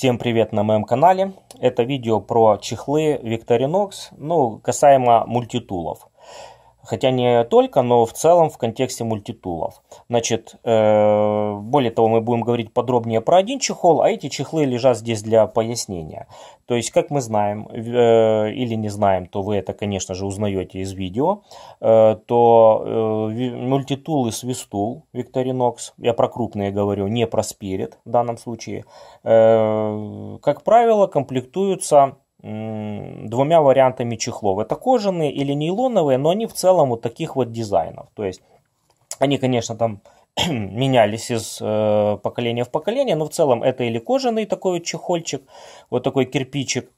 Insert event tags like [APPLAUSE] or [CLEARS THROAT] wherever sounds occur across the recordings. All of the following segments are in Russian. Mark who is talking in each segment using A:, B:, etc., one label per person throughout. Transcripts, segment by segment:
A: Всем привет на моем канале. Это видео про чехлы Victorinox, ну, касаемо мультитулов. Хотя не только, но в целом в контексте мультитулов. Значит, э, более того, мы будем говорить подробнее про один чехол, а эти чехлы лежат здесь для пояснения. То есть, как мы знаем э, или не знаем, то вы это, конечно же, узнаете из видео, э, то э, мультитул и свистул Victorinox, я про крупные говорю, не про спирит в данном случае, как правило, комплектуются двумя вариантами чехлов. Это кожаные или нейлоновые, но они в целом вот таких вот дизайнов. То есть они, конечно, там [CLEARS THROAT] менялись из э, поколения в поколение, но в целом это или кожаный такой вот чехольчик, вот такой кирпичик,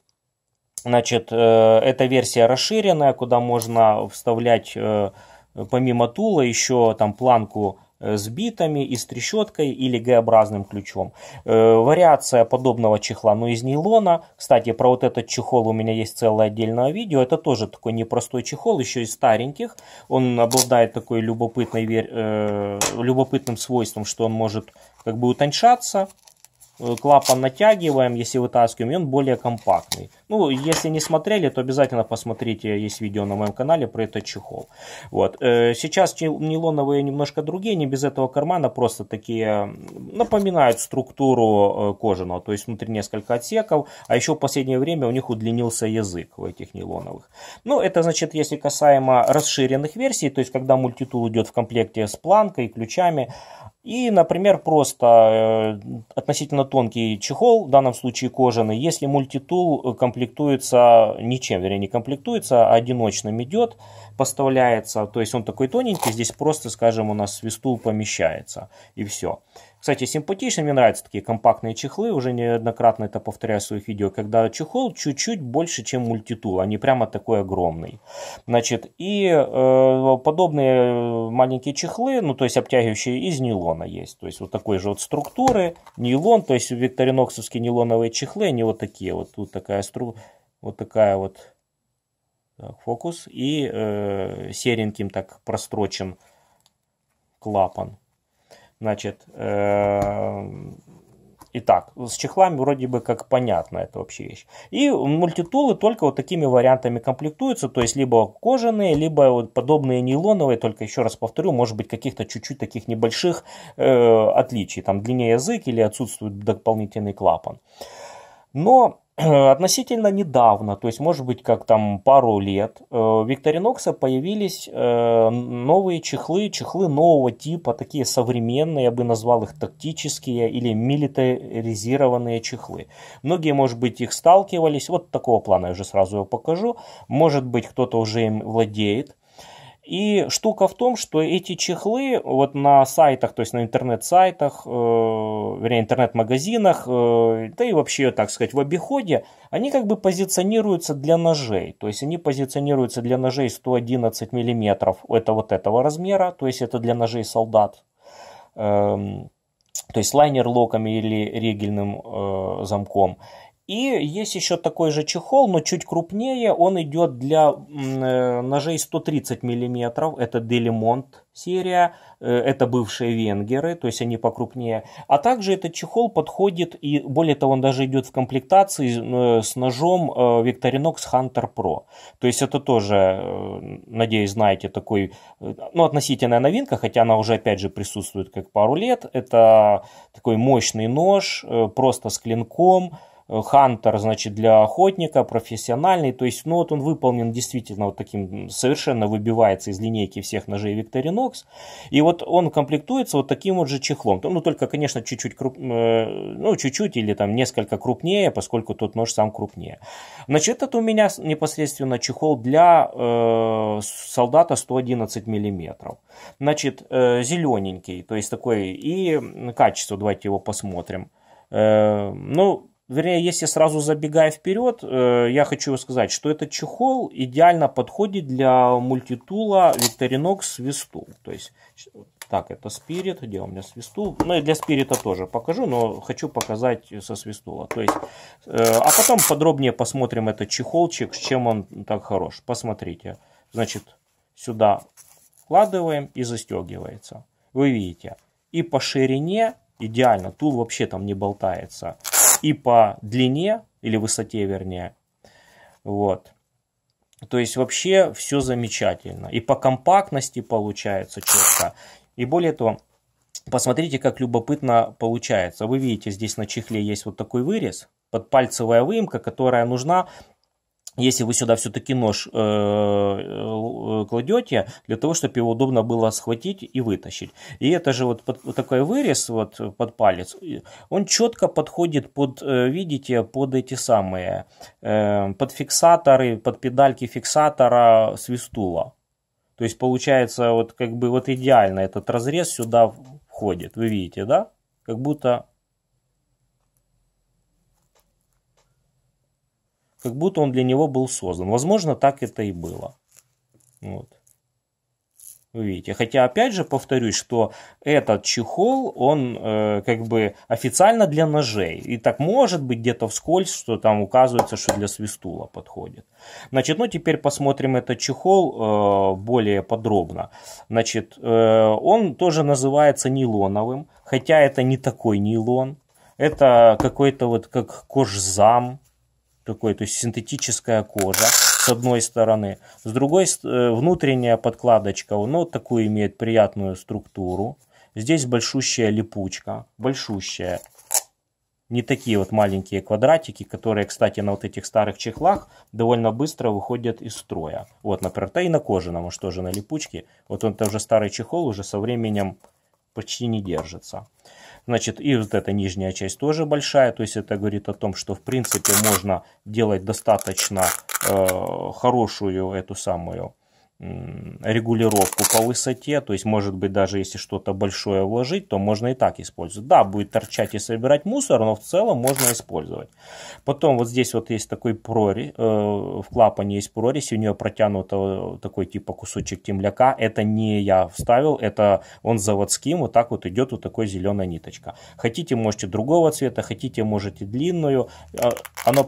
A: Значит, э, эта версия расширенная, куда можно вставлять э, помимо тула еще там планку Э, с битами и с трещоткой или Г-образным ключом. Э, вариация подобного чехла, но из нейлона. Кстати, про вот этот чехол у меня есть целое отдельное видео. Это тоже такой непростой чехол, еще из стареньких. Он обладает такой любопытной, э, любопытным свойством, что он может как бы утончаться клапан натягиваем, если вытаскиваем, и он более компактный. Ну, если не смотрели, то обязательно посмотрите, есть видео на моем канале про этот чехол. Вот. Э, сейчас нейлоновые немножко другие, не без этого кармана, просто такие напоминают структуру э, кожаного, то есть внутри несколько отсеков, а еще в последнее время у них удлинился язык в этих нейлоновых. Ну, это значит, если касаемо расширенных версий, то есть когда мультитул идет в комплекте с планкой, ключами, и, например, просто э, относительно тонкий чехол, в данном случае кожаный, если мультитул э, комплектуется ничем, вернее не комплектуется, а одиночным идет, поставляется, то есть он такой тоненький, здесь просто, скажем, у нас свистул помещается и все. Кстати, симпатичные, мне нравятся такие компактные чехлы, уже неоднократно это повторяю в своих видео, когда чехол чуть-чуть больше, чем мультитул, а не прямо такой огромный. Значит, и э, подобные маленькие чехлы, ну то есть обтягивающие из нейлона есть, то есть вот такой же вот структуры, нейлон, то есть викториноксовские нейлоновые чехлы, они вот такие, вот тут такая стру, вот такая вот так, фокус и э, сереньким так прострочен клапан. Значит, э, Итак, с чехлами вроде бы как понятно это вообще вещь. И мультитулы только вот такими вариантами комплектуются, то есть либо кожаные, либо вот подобные нейлоновые, только еще раз повторю, может быть каких-то чуть-чуть таких небольших э, отличий, там длиннее язык или отсутствует дополнительный клапан. Но Э, относительно недавно, то есть, может быть, как там пару лет, э, в Викторинокса появились э, новые чехлы, чехлы нового типа, такие современные, я бы назвал их тактические или милитаризированные чехлы. Многие, может быть, их сталкивались, вот такого плана я уже сразу его покажу. Может быть, кто-то уже им владеет, и штука в том, что эти чехлы вот на сайтах, то есть на интернет-сайтах, э, вернее, интернет-магазинах, э, да и вообще, так сказать, в обиходе, они как бы позиционируются для ножей. То есть они позиционируются для ножей 111 мм, это вот этого размера, то есть это для ножей солдат. Э, то есть лайнер локами или регельным э, замком. И есть еще такой же чехол, но чуть крупнее. Он идет для э, ножей 130 мм. Это Делимонт серия. Э, это бывшие венгеры, то есть они покрупнее. А также этот чехол подходит, и более того, он даже идет в комплектации э, с ножом Victorinox Hunter Pro. То есть это тоже, надеюсь, знаете, такой, ну, относительная новинка, хотя она уже, опять же, присутствует как пару лет. Это такой мощный нож, просто с клинком, Хантер, значит, для охотника, профессиональный. То есть, ну вот он выполнен действительно вот таким, совершенно выбивается из линейки всех ножей Викторинокс. И вот он комплектуется вот таким вот же чехлом. Ну, только, конечно, чуть-чуть, круп... Э, ну, чуть-чуть или там несколько крупнее, поскольку тот нож сам крупнее. Значит, это у меня непосредственно чехол для э, солдата 111 миллиметров. Значит, э, зелененький, то есть такой, и качество, давайте его посмотрим. Э, ну, Вернее, если сразу забегая вперед, э, я хочу сказать, что этот чехол идеально подходит для мультитула Victorinox Свистул. То есть, так, это спирит, где у меня свистул. Ну и для спирита тоже покажу, но хочу показать со свистула. То есть, э, а потом подробнее посмотрим этот чехолчик, с чем он так хорош. Посмотрите. Значит, сюда вкладываем и застегивается. Вы видите. И по ширине идеально. Тул вообще там не болтается и по длине, или высоте вернее. Вот. То есть вообще все замечательно. И по компактности получается четко. И более того, посмотрите, как любопытно получается. Вы видите, здесь на чехле есть вот такой вырез, подпальцевая выемка, которая нужна если вы сюда все-таки нож э, э, э, кладете, для того, чтобы его удобно было схватить и вытащить. И это же вот, под, вот такой вырез вот под палец, он четко подходит под, видите, под эти самые, под фиксаторы, под педальки фиксатора свистула. То есть получается вот как бы вот идеально этот разрез сюда входит, вы видите, да? Как будто как будто он для него был создан. Возможно, так это и было. Вот. Вы видите. Хотя, опять же, повторюсь, что этот чехол, он э, как бы официально для ножей. И так может быть где-то вскользь, что там указывается, что для свистула подходит. Значит, ну теперь посмотрим этот чехол э, более подробно. Значит, э, он тоже называется нейлоновым, хотя это не такой нейлон. Это какой-то вот как кожзам, такой, то есть синтетическая кожа с одной стороны. С другой э, внутренняя подкладочка, ну, она такую имеет приятную структуру. Здесь большущая липучка, большущая. Не такие вот маленькие квадратики, которые, кстати, на вот этих старых чехлах довольно быстро выходят из строя. Вот, например, та и на кожаном, что же на липучке. Вот он тоже старый чехол уже со временем почти не держится. Значит, и вот эта нижняя часть тоже большая. То есть это говорит о том, что в принципе можно делать достаточно э, хорошую эту самую регулировку по высоте, то есть может быть даже если что-то большое вложить, то можно и так использовать. Да, будет торчать и собирать мусор, но в целом можно использовать. Потом вот здесь вот есть такой прорезь, э, в клапане есть прорезь, у нее протянуто такой типа кусочек темляка, это не я вставил, это он заводским, вот так вот идет вот такой зеленая ниточка. Хотите, можете другого цвета, хотите, можете длинную, э, оно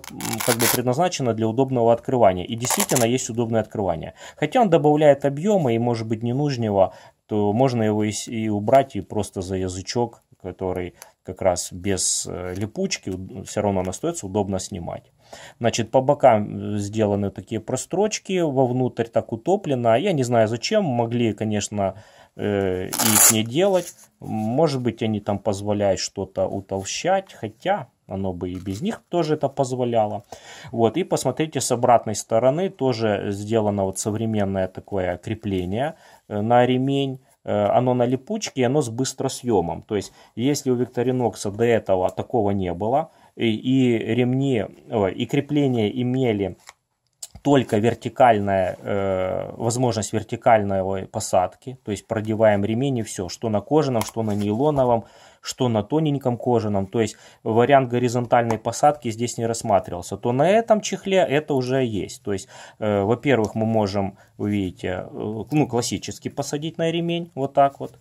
A: как бы предназначено для удобного открывания, и действительно есть удобное открывание. Хотя он добавляет добавляет объема и может быть ненужного, то можно его и убрать и просто за язычок, который как раз без э, липучки, все равно он остается, удобно снимать. Значит, по бокам э, сделаны такие прострочки, вовнутрь так утоплено. Я не знаю зачем, могли, конечно, э, их не делать. Может быть, они там позволяют что-то утолщать, хотя оно бы и без них тоже это позволяло. Вот, и посмотрите с обратной стороны, тоже сделано вот современное такое крепление э, на ремень, э, оно на липучке, оно с быстросъемом. То есть, если у Викторинокса до этого такого не было, и, и ремни, и крепления имели только вертикальная э, возможность вертикальной посадки, то есть продеваем ремень и все, что на кожаном, что на нейлоновом, что на тоненьком кожаном, то есть вариант горизонтальной посадки здесь не рассматривался, то на этом чехле это уже есть. То есть, э, во-первых, мы можем, вы видите, э, ну, классически посадить на ремень вот так вот,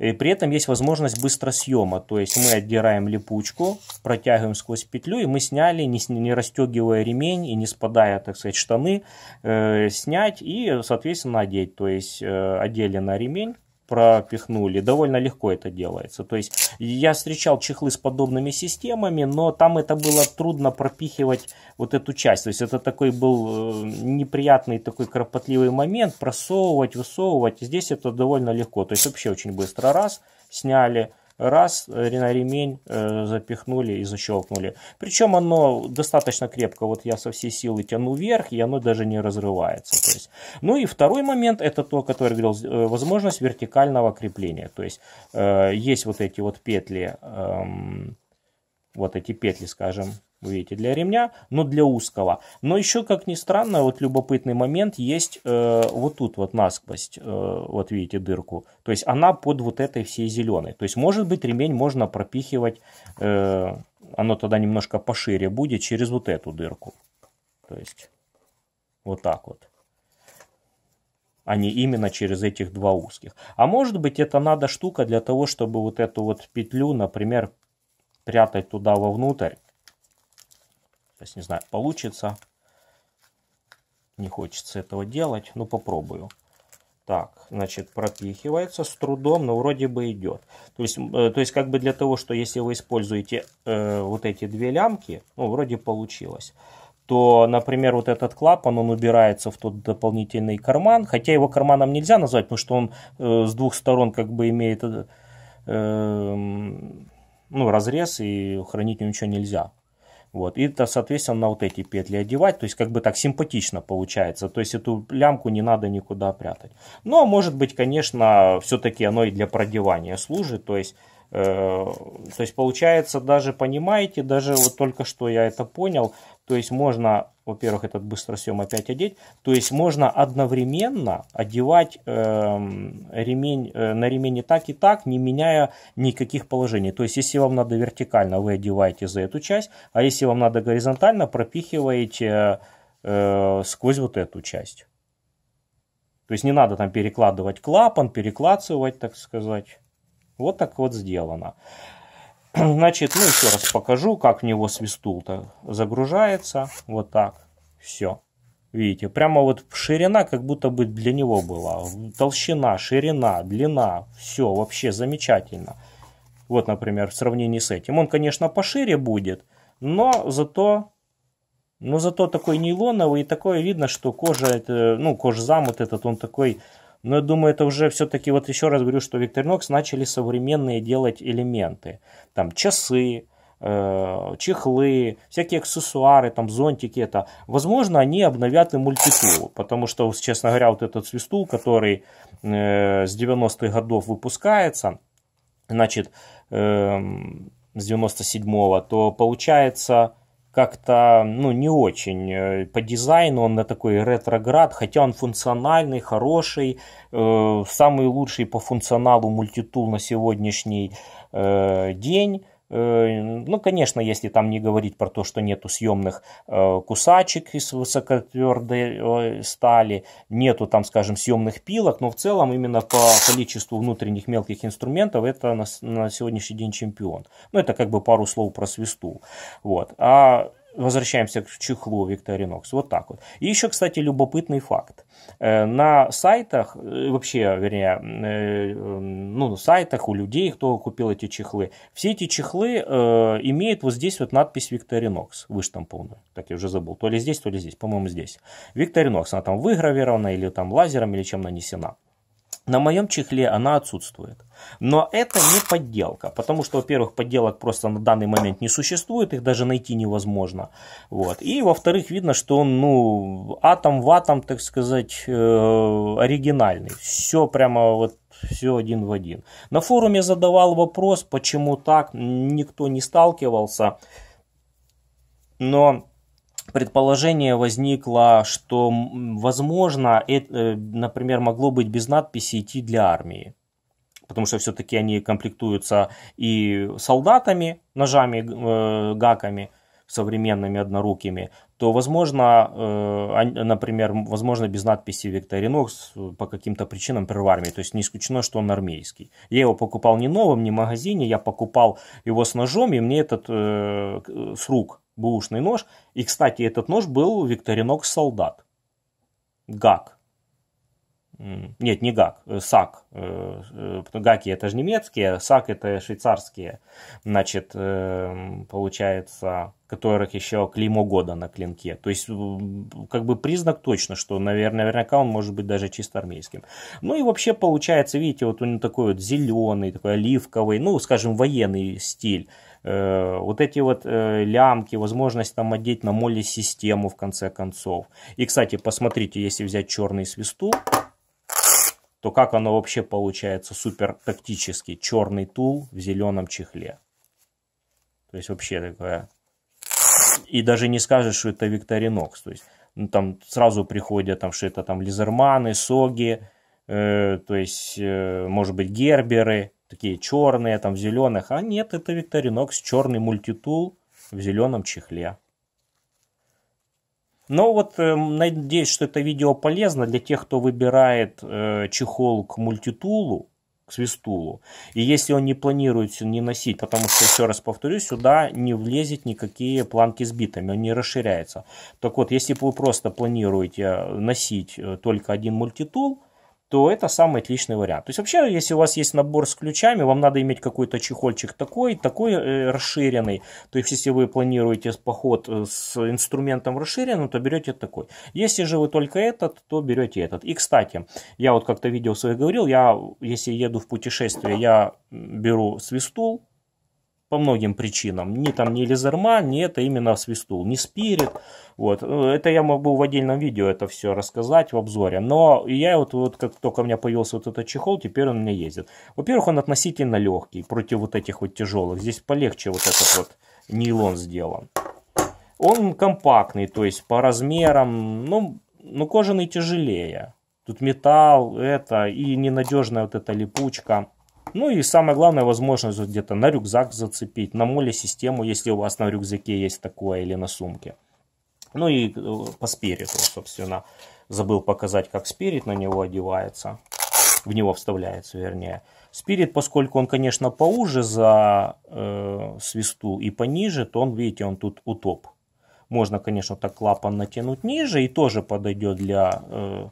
A: и при этом есть возможность быстросъема, то есть мы отдираем липучку, протягиваем сквозь петлю, и мы сняли, не, не расстегивая ремень и не спадая, так сказать, штаны, э, снять и, соответственно, одеть. То есть э, одели на ремень, пропихнули. Довольно легко это делается. То есть я встречал чехлы с подобными системами, но там это было трудно пропихивать вот эту часть. То есть это такой был э, неприятный такой кропотливый момент, просовывать, высовывать. Здесь это довольно легко. То есть вообще очень быстро раз сняли раз ремень э, запихнули и защелкнули. Причем оно достаточно крепко, вот я со всей силы тяну вверх, и оно даже не разрывается. То есть. Ну и второй момент, это то, который говорил, э, возможность вертикального крепления. То есть э, есть вот эти вот петли, эм, вот эти петли, скажем, вы видите, для ремня, но для узкого. Но еще, как ни странно, вот любопытный момент есть э, вот тут вот насквозь, э, вот видите дырку. То есть она под вот этой всей зеленой. То есть может быть ремень можно пропихивать, э, оно тогда немножко пошире будет, через вот эту дырку. То есть вот так вот а не именно через этих два узких. А может быть это надо штука для того, чтобы вот эту вот петлю, например, прятать туда вовнутрь, то есть не знаю, получится. Не хочется этого делать, но ну, попробую. Так, значит, пропихивается с трудом, но вроде бы идет. То есть, э, то есть как бы для того, что если вы используете э, вот эти две лямки, ну, вроде получилось, то, например, вот этот клапан, он убирается в тот дополнительный карман, хотя его карманом нельзя назвать, потому что он э, с двух сторон как бы имеет э, эм, ну, разрез, и хранить ничего нельзя. Вот. И, это, соответственно, на вот эти петли одевать. То есть, как бы так симпатично получается. То есть, эту лямку не надо никуда прятать. Но, ну, а может быть, конечно, все-таки оно и для продевания служит. То есть, э, то есть, получается, даже, понимаете, даже вот только что я это понял, то есть можно, во-первых, этот быстросъем опять одеть. То есть можно одновременно одевать э, ремень, э, на ремень и так, и так, не меняя никаких положений. То есть если вам надо вертикально, вы одеваете за эту часть, а если вам надо горизонтально, пропихиваете э, сквозь вот эту часть. То есть не надо там перекладывать клапан, переклацывать, так сказать. Вот так вот сделано. [CLEARS THROAT] Значит, ну еще раз покажу, как в него свистул-то загружается. Вот так. Все. Видите, прямо вот ширина как будто бы для него была. Толщина, ширина, длина. Все вообще замечательно. Вот, например, в сравнении с этим. Он, конечно, пошире будет, но зато, но зато такой нейлоновый, и такое видно, что кожа, ну, кожзам вот этот, он такой но я думаю, это уже все-таки, вот еще раз говорю, что Victorinox начали современные делать элементы. Там часы, э, чехлы, всякие аксессуары, там зонтики это. Возможно, они обновят и мультитул, потому что, честно говоря, вот этот свистул, который э, с 90-х годов выпускается, значит, эм, с 97-го, то получается как-то, ну, не очень. Э, по дизайну он на такой ретроград, хотя он функциональный, хороший, э, самый лучший по функционалу мультитул на сегодняшний э, день. Э, ну, конечно, если там не говорить про то, что нету съемных э, кусачек из высокотвердой э, стали, нету там, скажем, съемных пилок, но в целом именно по количеству внутренних мелких инструментов это на, сегодняшний день чемпион. Ну, это как бы пару слов про свисту. Вот. А Возвращаемся к чехлу Викторинокс Вот так вот. И еще, кстати, любопытный факт. Э, на сайтах, э, вообще, вернее, э, ну, на сайтах у людей, кто купил эти чехлы, все эти чехлы имеют вот здесь вот надпись Victorinox выштампованную. Так я уже забыл. То ли здесь, то ли здесь. По-моему, здесь. Викторинокс Она там выгравирована или там лазером, или чем нанесена. На моем чехле она отсутствует. Но это не подделка, потому что, во-первых, подделок просто на данный момент не существует, их даже найти невозможно. Вот. И, во-вторых, видно, что он, ну, атом в атом, так сказать, э, оригинальный. Все прямо вот все один в один. На форуме задавал вопрос, почему так, никто не сталкивался, но предположение возникло, что, возможно, это, э, например, могло быть без надписи «Идти для армии». Потому что все-таки они комплектуются и солдатами, ножами, э, гаками современными однорукими, то, возможно, э, а, например, возможно, без надписи Викторинокс э, по каким-то причинам при армии. То есть не исключено, что он армейский. Я его покупал не новым, не в магазине, я покупал его с ножом, и мне этот э, с э, рук бэушный нож. И, кстати, этот нож был Викторинок солдат. Гак. Нет, не ГАК, э, САК. Э, э, ГАКи это же немецкие, а САК это швейцарские. Значит, эм, получается, которых еще клеймо года на клинке. То есть, как бы признак точно, что наверное, наверняка он может быть даже чисто армейским. Ну и вообще получается, видите, вот у него такой вот зеленый, такой оливковый, ну, скажем, военный стиль. Э, вот эти вот э, лямки, возможность там одеть на моли систему в конце концов. И, кстати, посмотрите, если взять черный свисток то как оно вообще получается супер тактически. Черный тул в зеленом чехле. То есть вообще такое... И даже не скажешь, что это Викторинокс. То есть ну, там сразу приходят, там, что это там лизерманы, соги, э, то есть, э, может быть, герберы такие черные, там в зеленых. А нет, это Victorinox, черный мультитул в зеленом чехле. Но ну вот эм, надеюсь, что это видео полезно для тех, кто выбирает э, чехол к мультитулу, к свистулу. И если он не планирует не носить, потому что, еще раз повторю, сюда не влезет никакие планки с битами, он не расширяется. Так вот, если вы просто планируете э, носить э, только один мультитул, то это самый отличный вариант. То есть вообще, если у вас есть набор с ключами, вам надо иметь какой-то чехольчик такой, такой э, расширенный. То есть если вы планируете поход э, с инструментом расширенным, то берете такой. Если же вы только этот, то берете этот. И, кстати, я вот как-то видео свое говорил, я, если еду в путешествие, я беру свистул, по многим причинам. Ни там ни Лизерман, ни это именно Свистул, ни Спирит. Вот. Это я могу в отдельном видео это все рассказать в обзоре. Но я вот, вот как только у меня появился вот этот чехол, теперь он мне ездит. Во-первых, он относительно легкий против вот этих вот тяжелых. Здесь полегче вот этот вот нейлон сделан. Он компактный, то есть по размерам, ну, ну кожаный тяжелее. Тут металл, это и ненадежная вот эта липучка. Ну и самое главное, возможность где-то на рюкзак зацепить, на моле систему, если у вас на рюкзаке есть такое или на сумке. Ну и э, по спириту, собственно. Забыл показать, как спирит на него одевается. В него вставляется, вернее. Спирит, поскольку он, конечно, поуже за э, свисту и пониже, то он, видите, он тут утоп. Можно, конечно, так клапан натянуть ниже и тоже подойдет для э,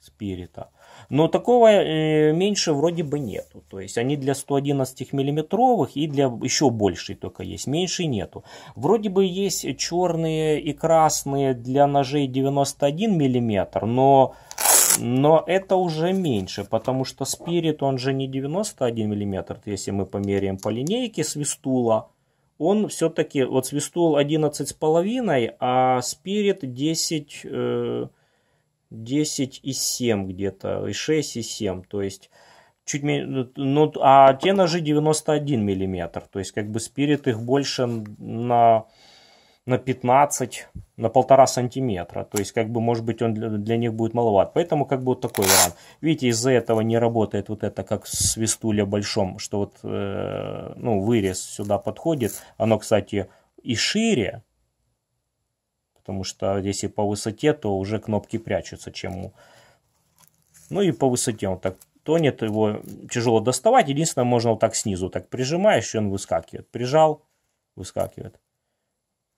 A: спирита. Но такого э, меньше вроде бы нету. То есть они для 111 миллиметровых и для еще большей только есть. Меньше нету. Вроде бы есть черные и красные для ножей 91 миллиметр, но но это уже меньше, потому что спирит, он же не 91 миллиметр, если мы померяем по линейке свистула, он все-таки, вот свистул 11,5, а спирит 10, э, 10 и 7 где-то, и 6 и 7, то есть чуть меньше, ну, ну, а те ножи 91 миллиметр, то есть как бы спирит их больше на, на 15, на полтора сантиметра, то есть как бы может быть он для, для них будет маловат, поэтому как бы вот такой вариант. Видите, из-за этого не работает вот это как свистуля большом, что вот э, ну вырез сюда подходит, оно, кстати, и шире, потому что если по высоте, то уже кнопки прячутся, чем... Ну и по высоте он так тонет, его тяжело доставать. Единственное, можно вот так снизу, так прижимаешь, и он выскакивает. Прижал, выскакивает.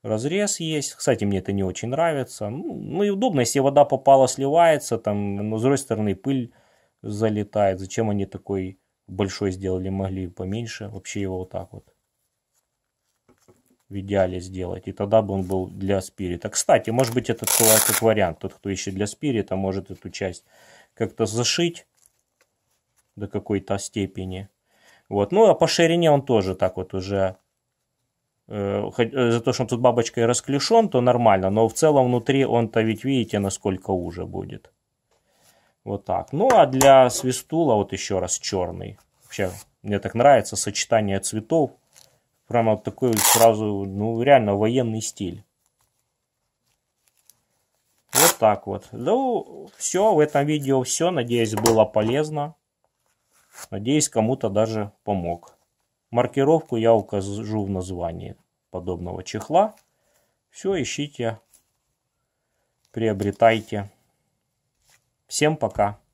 A: Разрез есть. Кстати, мне это не очень нравится. Ну, ну и удобно, если вода попала, сливается, там, но с другой стороны пыль залетает. Зачем они такой большой сделали, могли поменьше. Вообще его вот так вот в идеале сделать. И тогда бы он был для спирита. Кстати, может быть, это как вариант. Тот, кто ищет для спирита, может эту часть как-то зашить до какой-то степени. Вот. Ну, а по ширине он тоже так вот уже... Э, э, за то, что он тут бабочкой расклешен, то нормально. Но в целом внутри он-то ведь видите, насколько уже будет. Вот так. Ну, а для свистула вот еще раз черный. Вообще, мне так нравится сочетание цветов. Прямо вот такой сразу, ну реально военный стиль. Вот так вот. Ну, все, в этом видео все. Надеюсь, было полезно. Надеюсь, кому-то даже помог. Маркировку я укажу в названии подобного чехла. Все, ищите, приобретайте. Всем пока.